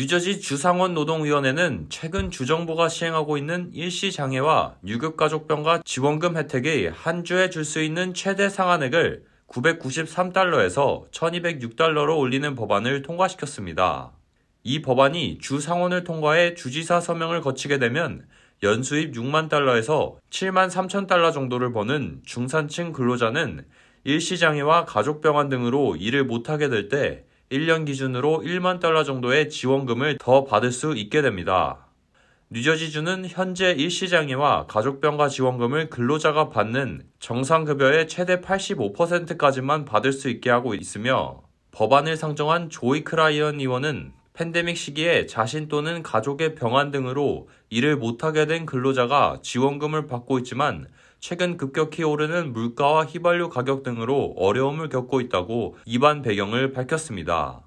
뉴저지 주상원 노동위원회는 최근 주정부가 시행하고 있는 일시장애와 유급가족병과 지원금 혜택이 한 주에 줄 수 있는 최대 상한액을 993달러에서 1206달러로 올리는 법안을 통과시켰습니다. 이 법안이 주상원을 통과해 주지사 서명을 거치게 되면 연수입 6만 달러에서 7만 3천 달러 정도를 버는 중산층 근로자는 일시장애와 가족병환 등으로 일을 못하게 될때 1년 기준으로 1만 달러 정도의 지원금을 더 받을 수 있게 됩니다. 뉴저지주는 현재 일시장애와 가족병가 지원금을 근로자가 받는 정상급여의 최대 85%까지만 받을 수 있게 하고 있으며 법안을 상정한 조이 크라이언 의원은 팬데믹 시기에 자신 또는 가족의 병환 등으로 일을 못하게 된 근로자가 지원금을 받고 있지만 최근 급격히 오르는 물가와 휘발유 가격 등으로 어려움을 겪고 있다고 입안 배경을 밝혔습니다.